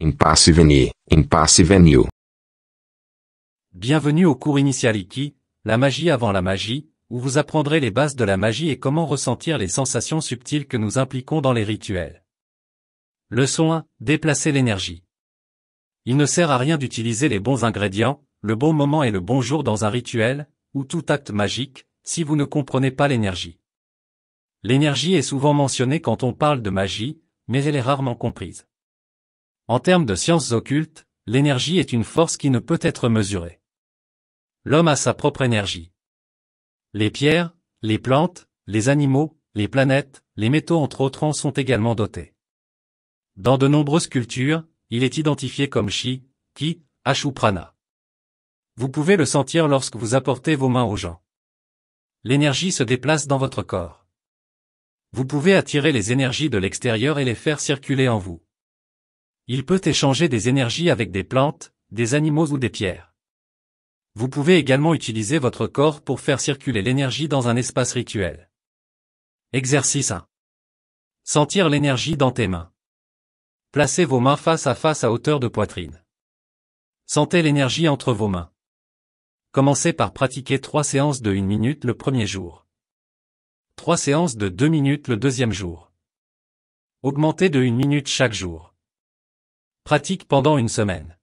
Bienvenue au cours Initialiki, la magie avant la magie, où vous apprendrez les bases de la magie et comment ressentir les sensations subtiles que nous impliquons dans les rituels. Leçon 1. Déplacer l'énergie. Il ne sert à rien d'utiliser les bons ingrédients, le bon moment et le bon jour dans un rituel, ou tout acte magique, si vous ne comprenez pas l'énergie. L'énergie est souvent mentionnée quand on parle de magie, mais elle est rarement comprise. En termes de sciences occultes, l'énergie est une force qui ne peut être mesurée. L'homme a sa propre énergie. Les pierres, les plantes, les animaux, les planètes, les métaux entre autres en sont également dotés. Dans de nombreuses cultures, il est identifié comme chi, ki, prana. Vous pouvez le sentir lorsque vous apportez vos mains aux gens. L'énergie se déplace dans votre corps. Vous pouvez attirer les énergies de l'extérieur et les faire circuler en vous. Il peut échanger des énergies avec des plantes, des animaux ou des pierres. Vous pouvez également utiliser votre corps pour faire circuler l'énergie dans un espace rituel. Exercice 1. Sentir l'énergie dans tes mains. Placez vos mains face à face à hauteur de poitrine. Sentez l'énergie entre vos mains. Commencez par pratiquer trois séances de une minute le premier jour. Trois séances de deux minutes le deuxième jour. Augmentez de une minute chaque jour. Pratique pendant une semaine.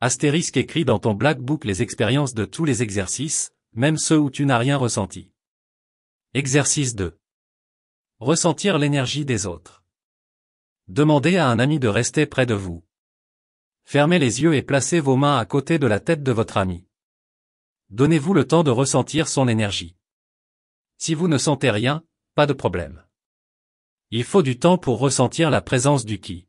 Astérisque écrit dans ton black book les expériences de tous les exercices, même ceux où tu n'as rien ressenti. Exercice 2. Ressentir l'énergie des autres. Demandez à un ami de rester près de vous. Fermez les yeux et placez vos mains à côté de la tête de votre ami. Donnez-vous le temps de ressentir son énergie. Si vous ne sentez rien, pas de problème. Il faut du temps pour ressentir la présence du qui.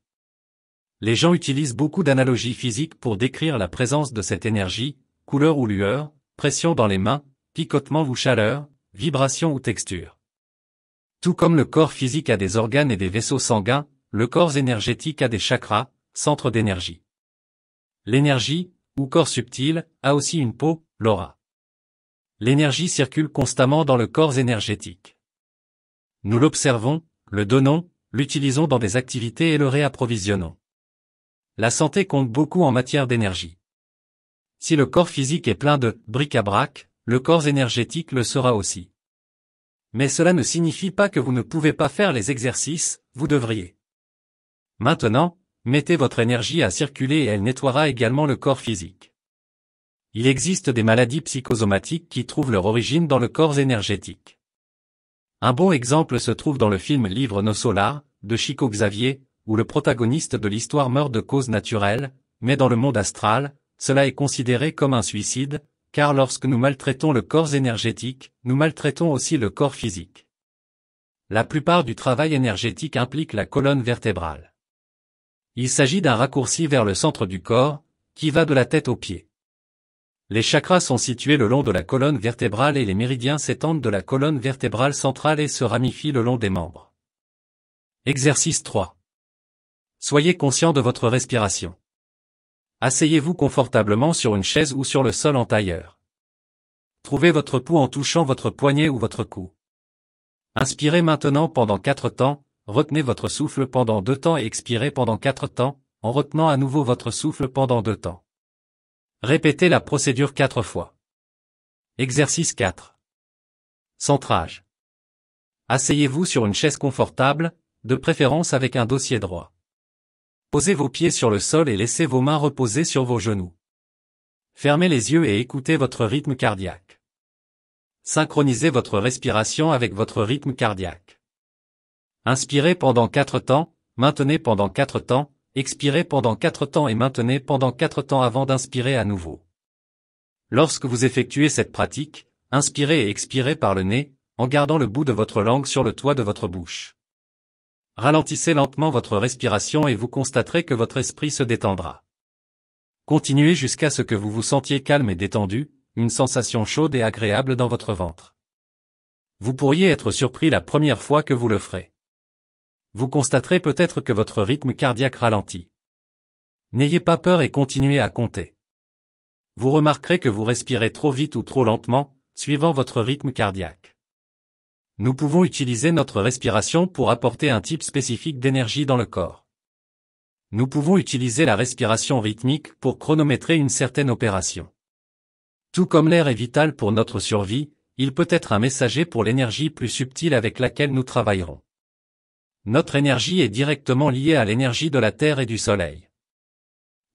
Les gens utilisent beaucoup d'analogies physiques pour décrire la présence de cette énergie, couleur ou lueur, pression dans les mains, picotement ou chaleur, vibration ou texture. Tout comme le corps physique a des organes et des vaisseaux sanguins, le corps énergétique a des chakras, centres d'énergie. L'énergie, ou corps subtil, a aussi une peau, l'aura. L'énergie circule constamment dans le corps énergétique. Nous l'observons, le donnons, l'utilisons dans des activités et le réapprovisionnons. La santé compte beaucoup en matière d'énergie. Si le corps physique est plein de bric-à-brac, le corps énergétique le sera aussi. Mais cela ne signifie pas que vous ne pouvez pas faire les exercices, vous devriez. Maintenant, mettez votre énergie à circuler et elle nettoiera également le corps physique. Il existe des maladies psychosomatiques qui trouvent leur origine dans le corps énergétique. Un bon exemple se trouve dans le film Livre No Solar, de Chico Xavier, où le protagoniste de l'histoire meurt de cause naturelle, mais dans le monde astral, cela est considéré comme un suicide, car lorsque nous maltraitons le corps énergétique, nous maltraitons aussi le corps physique. La plupart du travail énergétique implique la colonne vertébrale. Il s'agit d'un raccourci vers le centre du corps, qui va de la tête aux pieds. Les chakras sont situés le long de la colonne vertébrale et les méridiens s'étendent de la colonne vertébrale centrale et se ramifient le long des membres. Exercice 3. Soyez conscient de votre respiration. Asseyez-vous confortablement sur une chaise ou sur le sol en tailleur. Trouvez votre pouls en touchant votre poignet ou votre cou. Inspirez maintenant pendant quatre temps, retenez votre souffle pendant deux temps et expirez pendant quatre temps, en retenant à nouveau votre souffle pendant deux temps. Répétez la procédure quatre fois. Exercice 4. Centrage. Asseyez-vous sur une chaise confortable, de préférence avec un dossier droit. Posez vos pieds sur le sol et laissez vos mains reposer sur vos genoux. Fermez les yeux et écoutez votre rythme cardiaque. Synchronisez votre respiration avec votre rythme cardiaque. Inspirez pendant 4 temps, maintenez pendant 4 temps, expirez pendant 4 temps et maintenez pendant 4 temps avant d'inspirer à nouveau. Lorsque vous effectuez cette pratique, inspirez et expirez par le nez, en gardant le bout de votre langue sur le toit de votre bouche. Ralentissez lentement votre respiration et vous constaterez que votre esprit se détendra. Continuez jusqu'à ce que vous vous sentiez calme et détendu, une sensation chaude et agréable dans votre ventre. Vous pourriez être surpris la première fois que vous le ferez. Vous constaterez peut-être que votre rythme cardiaque ralentit. N'ayez pas peur et continuez à compter. Vous remarquerez que vous respirez trop vite ou trop lentement, suivant votre rythme cardiaque nous pouvons utiliser notre respiration pour apporter un type spécifique d'énergie dans le corps. Nous pouvons utiliser la respiration rythmique pour chronométrer une certaine opération. Tout comme l'air est vital pour notre survie, il peut être un messager pour l'énergie plus subtile avec laquelle nous travaillerons. Notre énergie est directement liée à l'énergie de la Terre et du Soleil.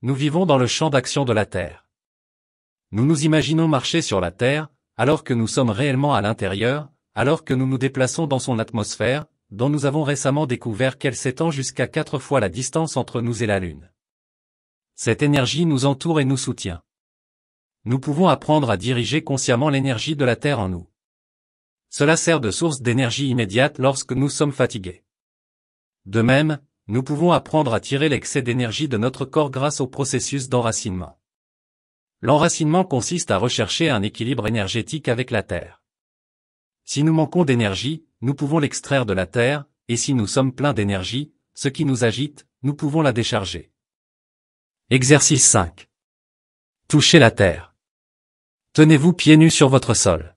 Nous vivons dans le champ d'action de la Terre. Nous nous imaginons marcher sur la Terre, alors que nous sommes réellement à l'intérieur, alors que nous nous déplaçons dans son atmosphère, dont nous avons récemment découvert qu'elle s'étend jusqu'à quatre fois la distance entre nous et la Lune. Cette énergie nous entoure et nous soutient. Nous pouvons apprendre à diriger consciemment l'énergie de la Terre en nous. Cela sert de source d'énergie immédiate lorsque nous sommes fatigués. De même, nous pouvons apprendre à tirer l'excès d'énergie de notre corps grâce au processus d'enracinement. L'enracinement consiste à rechercher un équilibre énergétique avec la Terre. Si nous manquons d'énergie, nous pouvons l'extraire de la Terre, et si nous sommes pleins d'énergie, ce qui nous agite, nous pouvons la décharger. Exercice 5. Touchez la Terre. Tenez-vous pieds nus sur votre sol.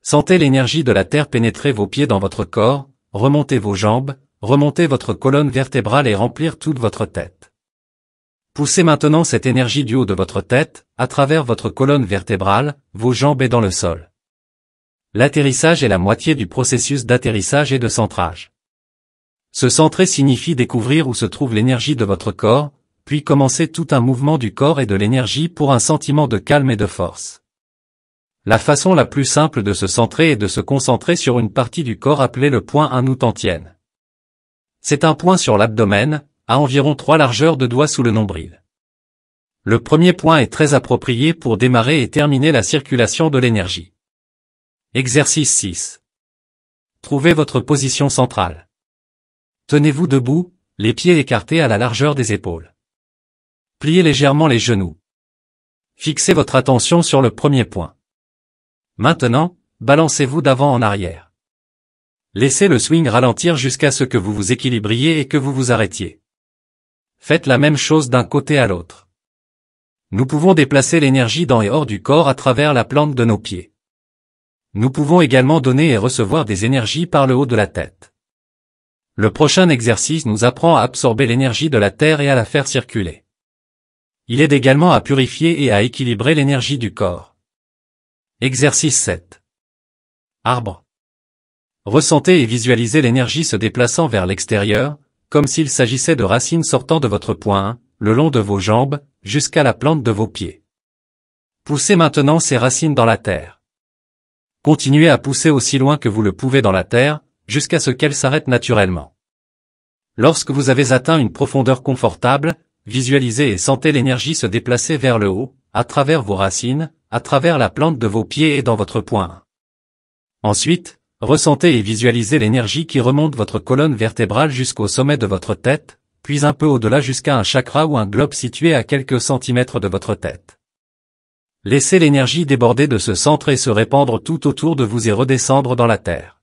Sentez l'énergie de la Terre pénétrer vos pieds dans votre corps, remontez vos jambes, remontez votre colonne vertébrale et remplir toute votre tête. Poussez maintenant cette énergie du haut de votre tête, à travers votre colonne vertébrale, vos jambes et dans le sol. L'atterrissage est la moitié du processus d'atterrissage et de centrage. Se centrer signifie découvrir où se trouve l'énergie de votre corps, puis commencer tout un mouvement du corps et de l'énergie pour un sentiment de calme et de force. La façon la plus simple de se centrer est de se concentrer sur une partie du corps appelée le point anoutantienne. C'est un point sur l'abdomen, à environ trois largeurs de doigts sous le nombril. Le premier point est très approprié pour démarrer et terminer la circulation de l'énergie. Exercice 6. Trouvez votre position centrale. Tenez-vous debout, les pieds écartés à la largeur des épaules. Pliez légèrement les genoux. Fixez votre attention sur le premier point. Maintenant, balancez-vous d'avant en arrière. Laissez le swing ralentir jusqu'à ce que vous vous équilibriez et que vous vous arrêtiez. Faites la même chose d'un côté à l'autre. Nous pouvons déplacer l'énergie dans et hors du corps à travers la plante de nos pieds. Nous pouvons également donner et recevoir des énergies par le haut de la tête. Le prochain exercice nous apprend à absorber l'énergie de la Terre et à la faire circuler. Il aide également à purifier et à équilibrer l'énergie du corps. Exercice 7. Arbre. Ressentez et visualisez l'énergie se déplaçant vers l'extérieur, comme s'il s'agissait de racines sortant de votre poing, le long de vos jambes, jusqu'à la plante de vos pieds. Poussez maintenant ces racines dans la terre. Continuez à pousser aussi loin que vous le pouvez dans la terre, jusqu'à ce qu'elle s'arrête naturellement. Lorsque vous avez atteint une profondeur confortable, visualisez et sentez l'énergie se déplacer vers le haut, à travers vos racines, à travers la plante de vos pieds et dans votre poing. Ensuite, ressentez et visualisez l'énergie qui remonte votre colonne vertébrale jusqu'au sommet de votre tête, puis un peu au-delà jusqu'à un chakra ou un globe situé à quelques centimètres de votre tête. Laissez l'énergie déborder de ce centre et se répandre tout autour de vous et redescendre dans la terre.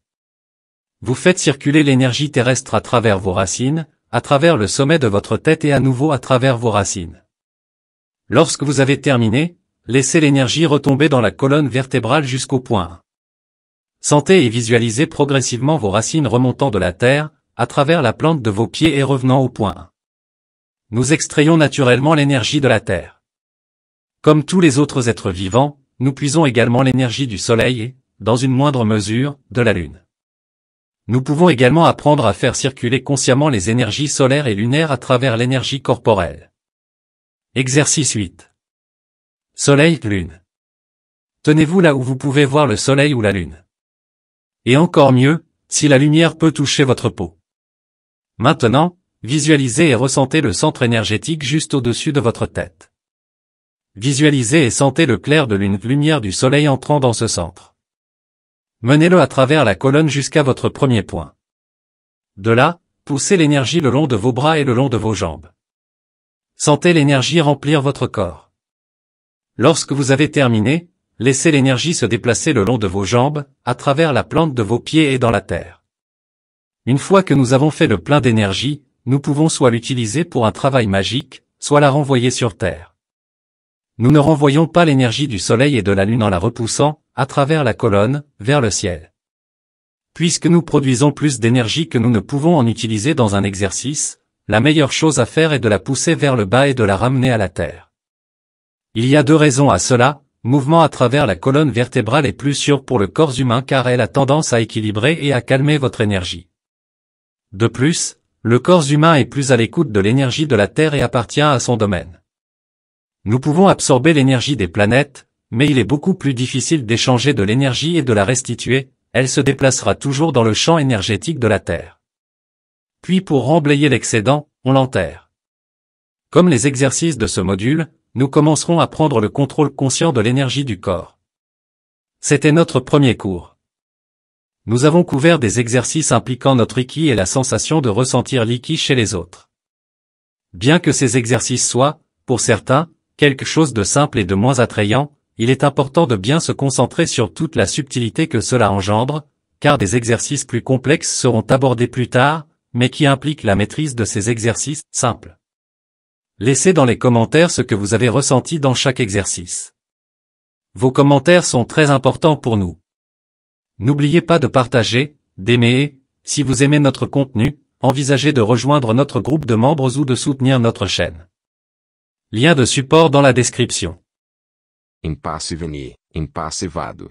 Vous faites circuler l'énergie terrestre à travers vos racines, à travers le sommet de votre tête et à nouveau à travers vos racines. Lorsque vous avez terminé, laissez l'énergie retomber dans la colonne vertébrale jusqu'au point. Sentez et visualisez progressivement vos racines remontant de la terre, à travers la plante de vos pieds et revenant au point. Nous extrayons naturellement l'énergie de la terre. Comme tous les autres êtres vivants, nous puisons également l'énergie du Soleil et, dans une moindre mesure, de la Lune. Nous pouvons également apprendre à faire circuler consciemment les énergies solaires et lunaires à travers l'énergie corporelle. Exercice 8. Soleil-Lune. Tenez-vous là où vous pouvez voir le Soleil ou la Lune. Et encore mieux, si la lumière peut toucher votre peau. Maintenant, visualisez et ressentez le centre énergétique juste au-dessus de votre tête. Visualisez et sentez le clair de lune lumière du soleil entrant dans ce centre. Menez-le à travers la colonne jusqu'à votre premier point. De là, poussez l'énergie le long de vos bras et le long de vos jambes. Sentez l'énergie remplir votre corps. Lorsque vous avez terminé, laissez l'énergie se déplacer le long de vos jambes, à travers la plante de vos pieds et dans la terre. Une fois que nous avons fait le plein d'énergie, nous pouvons soit l'utiliser pour un travail magique, soit la renvoyer sur terre. Nous ne renvoyons pas l'énergie du Soleil et de la Lune en la repoussant, à travers la colonne, vers le ciel. Puisque nous produisons plus d'énergie que nous ne pouvons en utiliser dans un exercice, la meilleure chose à faire est de la pousser vers le bas et de la ramener à la Terre. Il y a deux raisons à cela, mouvement à travers la colonne vertébrale est plus sûr pour le corps humain car elle a tendance à équilibrer et à calmer votre énergie. De plus, le corps humain est plus à l'écoute de l'énergie de la Terre et appartient à son domaine. Nous pouvons absorber l'énergie des planètes, mais il est beaucoup plus difficile d'échanger de l'énergie et de la restituer, elle se déplacera toujours dans le champ énergétique de la Terre. Puis pour remblayer l'excédent, on l'enterre. Comme les exercices de ce module, nous commencerons à prendre le contrôle conscient de l'énergie du corps. C'était notre premier cours. Nous avons couvert des exercices impliquant notre Iki et la sensation de ressentir l'Iki chez les autres. Bien que ces exercices soient, pour certains, quelque chose de simple et de moins attrayant, il est important de bien se concentrer sur toute la subtilité que cela engendre, car des exercices plus complexes seront abordés plus tard, mais qui impliquent la maîtrise de ces exercices simples. Laissez dans les commentaires ce que vous avez ressenti dans chaque exercice. Vos commentaires sont très importants pour nous. N'oubliez pas de partager, d'aimer si vous aimez notre contenu, envisagez de rejoindre notre groupe de membres ou de soutenir notre chaîne. Lien de support dans la description. Impasse Impasse vado